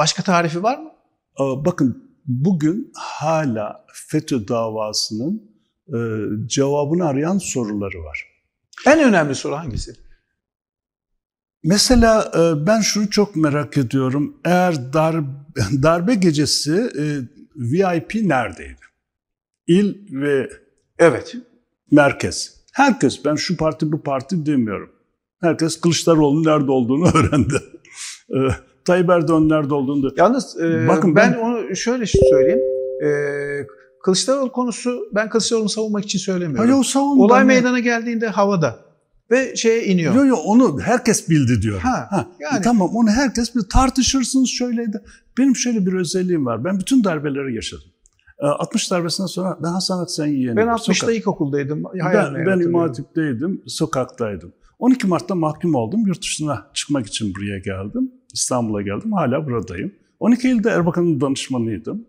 Başka tarifi var mı? Bakın bugün hala FETÖ davasının e, cevabını arayan soruları var. En önemli soru hangisi? Mesela e, ben şunu çok merak ediyorum. Eğer darbe, darbe gecesi e, VIP neredeydi? İl ve evet merkez. Herkes, ben şu parti bu parti demiyorum. Herkes Kılıçdaroğlu'nun nerede olduğunu öğrendi. Tayyip Erdoğan nerede olduğunu. Yalnız e, Bakın ben, ben onu şöyle söyleyeyim. E, Kılıçdaroğlu konusu ben Kılıçdaroğlu'nu savunmak için söylemiyorum. Hayır, savunma Olay meydana geldiğinde havada ve şeye iniyor. Yok yok onu herkes bildi diyor. Ha, ha. Yani. E, tamam onu herkes bir tartışırsınız şöyleydi. Benim şöyle bir özelliğim var. Ben bütün darbeleri yaşadım. 60 e, darbesinden sonra ben Hasan Aksen yeğeniydim. Ben 60'ta Sokak. ilkokuldaydım. Hayal ben, ben İmam Hatip'teydim, sokaktaydım. 12 Mart'ta mahkum oldum. Yurt dışına çıkmak için buraya geldim. İstanbul'a geldim, hala buradayım. 12 Eylül'de Erbakan'ın danışmanıydım.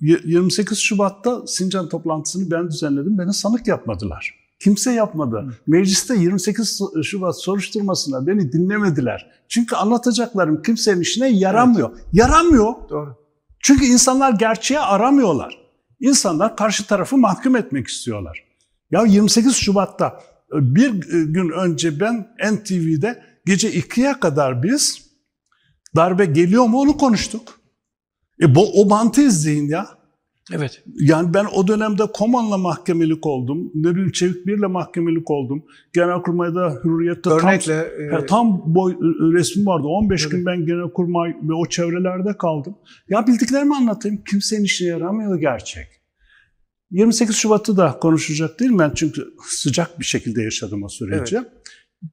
28 ee, Şubat'ta Sincan toplantısını ben düzenledim. Beni sanık yapmadılar. Kimse yapmadı. Mecliste 28 Şubat soruşturmasına beni dinlemediler. Çünkü anlatacaklarım kimsenin işine yaramıyor. Evet. Yaramıyor. Doğru. Çünkü insanlar gerçeği aramıyorlar. İnsanlar karşı tarafı mahkum etmek istiyorlar. Ya 28 Şubat'ta e, bir e, gün önce ben NTV'de Gece 2'ye kadar biz darbe geliyor mu onu konuştuk. E bu, o mantı izleyin ya. Evet. Yani ben o dönemde Koman'la mahkemelik oldum. Ne bileyim Çevik Bir'le mahkemelik oldum. Genelkurmay'da Hürriyet'te Örnekle, tam, e... tam boy resmi vardı. 15 evet. gün ben Genelkurmay ve o çevrelerde kaldım. Ya bildiklerimi anlatayım. Kimsenin işine yaramıyor gerçek. 28 Şubat'ı da konuşacak değil mi? Ben çünkü sıcak bir şekilde yaşadım o süreci. Evet.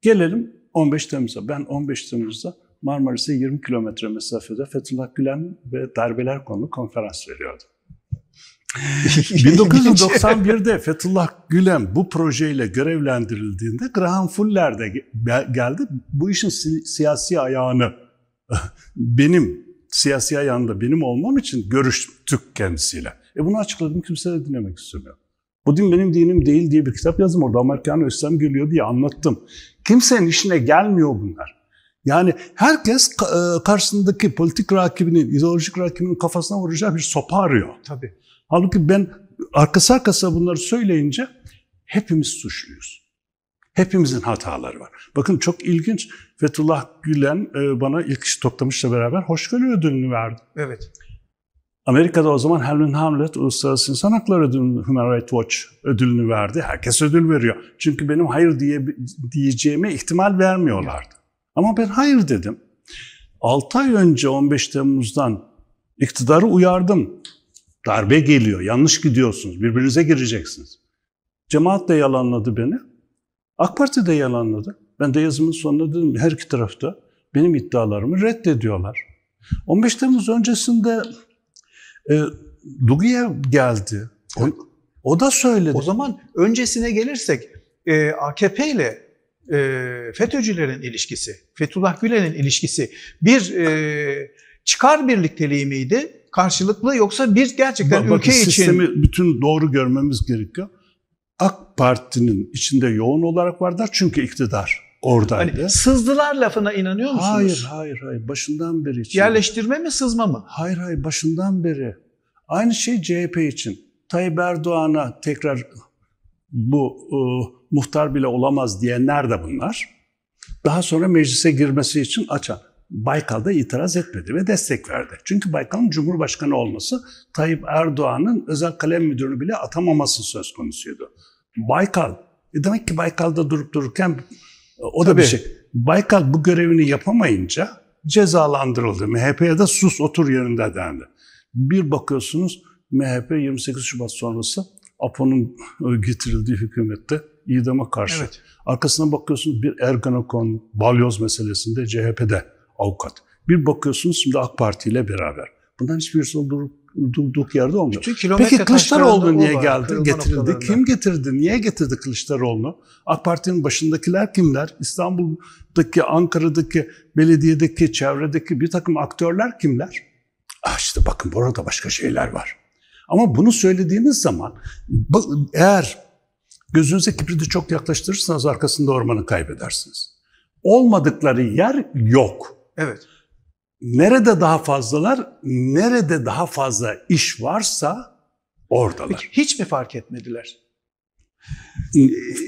Gelelim 15 Temmuz'da, ben 15 Temmuz'da Marmaris'e 20 kilometre mesafede Fethullah Gülen ve darbeler konulu konferans veriyordum. 1991'de Fethullah Gülen bu projeyle görevlendirildiğinde Graham Fuller de geldi. Bu işin si siyasi ayağını benim siyasi ayağında benim olmam için görüştük kendisiyle. E bunu açıkladım kimse de dinlemek istemiyor. Bu din benim dinim değil diye bir kitap yazdım. Orada Amerikan İslam geliyor diye anlattım. Kimsenin işine gelmiyor bunlar. Yani herkes e, karşısındaki politik rakibinin, ideolojik rakibinin kafasına vuracağı bir sopa arıyor. Tabii. Halbuki ben arkası arkasına bunları söyleyince hepimiz suçluyuz. Hepimizin hataları var. Bakın çok ilginç. Fethullah Gülen e, bana ilk iş Toktamış'la beraber Hoşgörü ödülünü verdi. Evet. Amerika'da o zaman Helen Hamlet Uluslararası İnsan Hakları Ödülünü, Human Rights Watch ödülünü verdi. Herkes ödül veriyor. Çünkü benim hayır diye, diyeceğime ihtimal vermiyorlardı. Ama ben hayır dedim. 6 ay önce 15 Temmuz'dan iktidarı uyardım. Darbe geliyor, yanlış gidiyorsunuz, birbirinize gireceksiniz. Cemaat de yalanladı beni. AK Parti de yalanladı. Ben de yazımın sonunda dedim her iki tarafta benim iddialarımı reddediyorlar. 15 Temmuz öncesinde e, Dugu'ya geldi. O, o da söyledi. O zaman öncesine gelirsek e, AKP ile e, FETÖ'cülerin ilişkisi, Fethullah Gülen'in ilişkisi bir e, çıkar birlikteliği miydi? Karşılıklı yoksa bir gerçekten Bak, ülke için... Sistemi bütün doğru görmemiz gerekiyor. AK Parti'nin içinde yoğun olarak vardır çünkü iktidar oradaydı. Hani sızdılar lafına inanıyor musunuz? Hayır, hayır, hayır. Başından beri için. Yerleştirme mi, sızma mı? Hayır, hayır. Başından beri. Aynı şey CHP için. Tayyip Erdoğan'a tekrar bu e, muhtar bile olamaz diyenler de bunlar. Daha sonra meclise girmesi için açan. Baykal da itiraz etmedi ve destek verdi. Çünkü Baykal'ın Cumhurbaşkanı olması Tayyip Erdoğan'ın özel kalem müdürünü bile atamaması söz konusuydu. Baykal, e demek ki Baykal'da durup dururken o Tabii. da bir şey. Baykal bu görevini yapamayınca cezalandırıldı. MHP'ye de sus otur yerinde dendi. Bir bakıyorsunuz MHP 28 Şubat sonrası APO'nun getirildiği hükümette idama karşı. Evet. Arkasına bakıyorsunuz bir Ergenekon, balyoz meselesinde CHP'de avukat. Bir bakıyorsunuz şimdi AK Parti ile beraber. Bundan hiçbirisi durup durduk yerde olmuyor. Peki Kılıçdaroğlu niye geldi, getirildi? Kim getirdi? Niye getirdi Kılıçdaroğlu? AK Parti'nin başındakiler kimler? İstanbul'daki, Ankara'daki, belediyedeki, çevredeki bir takım aktörler kimler? Ah işte bakın burada başka şeyler var. Ama bunu söylediğiniz zaman eğer gözünüze kibriti çok yaklaştırırsanız arkasında ormanı kaybedersiniz. Olmadıkları yer yok. Evet. Nerede daha fazlalar, nerede daha fazla iş varsa oradalar. Peki hiç mi fark etmediler?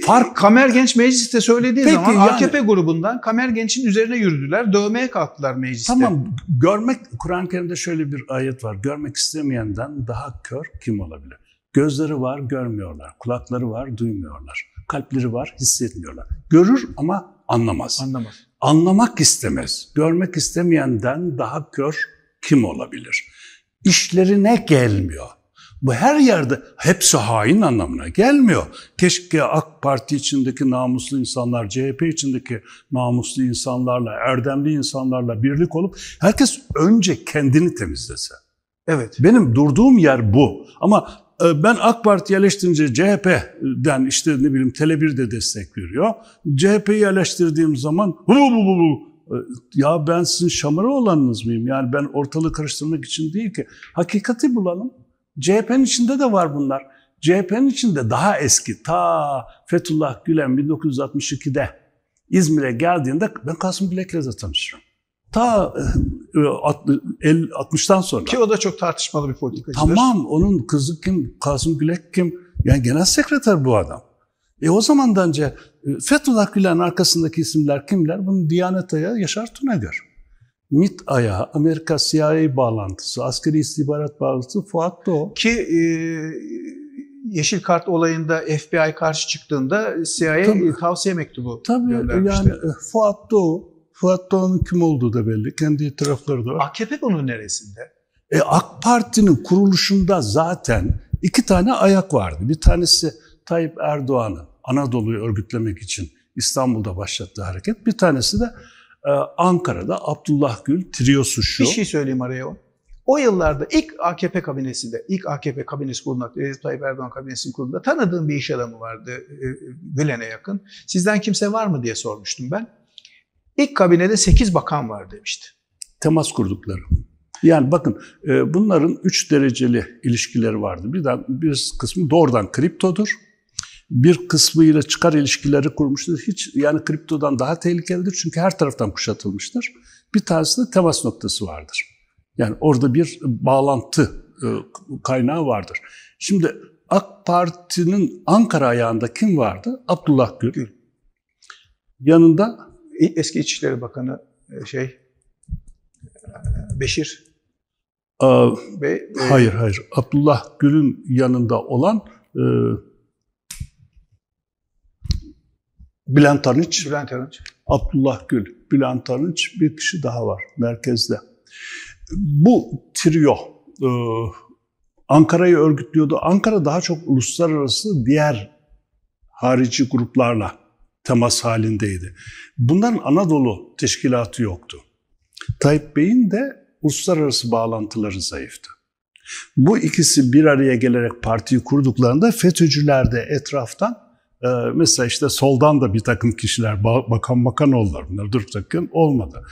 Fark Kamer Genç mecliste söylediği Peki, zaman yani, AKP grubundan Kamer Genç'in üzerine yürüdüler, dövmeye kalktılar mecliste. Tamam, görmek, Kur'an-ı Kerim'de şöyle bir ayet var. Görmek istemeyenden daha kör kim olabilir? Gözleri var, görmüyorlar. Kulakları var, duymuyorlar. Kalpleri var, hissetmiyorlar. Görür ama anlamaz. Anlamaz. Anlamak istemez. Görmek istemeyenden daha kör kim olabilir? İşlerine gelmiyor. Bu her yerde hepsi hain anlamına gelmiyor. Keşke AK Parti içindeki namuslu insanlar, CHP içindeki namuslu insanlarla, erdemli insanlarla birlik olup herkes önce kendini temizlese. Evet. Benim durduğum yer bu. Ama ee, ben AK Parti eleştirince CHP'den işte ne bileyim Tele1 de destek veriyor. CHP'yi eleştirdiğim zaman hu bu bu bu ee, ya ben sizin şamarı olanınız mıyım? Yani ben ortalığı karıştırmak için değil ki. Hakikati bulalım. CHP'nin içinde de var bunlar. CHP'nin içinde daha eski ta Fethullah Gülen 1962'de İzmir'e geldiğinde ben Kasım Bilekler'le tanışırım. Ta 60'tan sonra. Ki o da çok tartışmalı bir politikacıdır. Tamam onun kızı kim, Kasım Gülek kim? Yani genel sekreter bu adam. E o zamandanca e, Fethullah Gülen arkasındaki isimler kimler? Bunu Diyanet Ayağı Yaşar Tunager. MIT ayağı, Amerika CIA bağlantısı, askeri istihbarat bağlantısı Fuat Doğu. Ki e, Yeşil Kart olayında FBI karşı çıktığında CIA tabii, tavsiye mektubu tabii, göndermişti. Yani e, Fuat Doğu Fuat Doğan'ın kim olduğu da belli. Kendi itirafları da var. AKP bunun neresinde? E, AK Parti'nin kuruluşunda zaten iki tane ayak vardı. Bir tanesi Tayyip Erdoğan'ın Anadolu'yu örgütlemek için İstanbul'da başlattığı hareket. Bir tanesi de e, Ankara'da Abdullah Gül triosu şu. Bir şey söyleyeyim araya o. O yıllarda ilk AKP kabinesinde, ilk AKP kabinesi kurulmak, Recep Tayyip Erdoğan kabinesinin kurulunda tanıdığım bir iş adamı vardı e, e, Gülen'e yakın. Sizden kimse var mı diye sormuştum ben. İlk kabinede 8 bakan var demişti. Temas kurdukları. Yani bakın e, bunların 3 dereceli ilişkileri vardı. Bir, bir kısmı doğrudan kriptodur. Bir kısmıyla çıkar ilişkileri kurmuştur. Hiç yani kriptodan daha tehlikelidir çünkü her taraftan kuşatılmıştır. Bir tanesi de temas noktası vardır. Yani orada bir bağlantı e, kaynağı vardır. Şimdi AK Parti'nin Ankara ayağında kim vardı? Abdullah Gül. Yanında eski İçişleri Bakanı e, şey e, Beşir Aa, Bey, e, hayır hayır. Abdullah Gül'ün yanında olan e, Bülent Arınç. Bülent Arınç. Abdullah Gül, Bülent Arınç bir kişi daha var merkezde. Bu trio e, Ankara'yı örgütlüyordu. Ankara daha çok uluslararası diğer harici gruplarla temas halindeydi. Bunların Anadolu teşkilatı yoktu. Tayyip Bey'in de uluslararası bağlantıları zayıftı. Bu ikisi bir araya gelerek partiyi kurduklarında FETÖ'cüler de etraftan e, mesela işte soldan da bir takım kişiler bakan bakan oldular. Bunlar dur takım olmadı.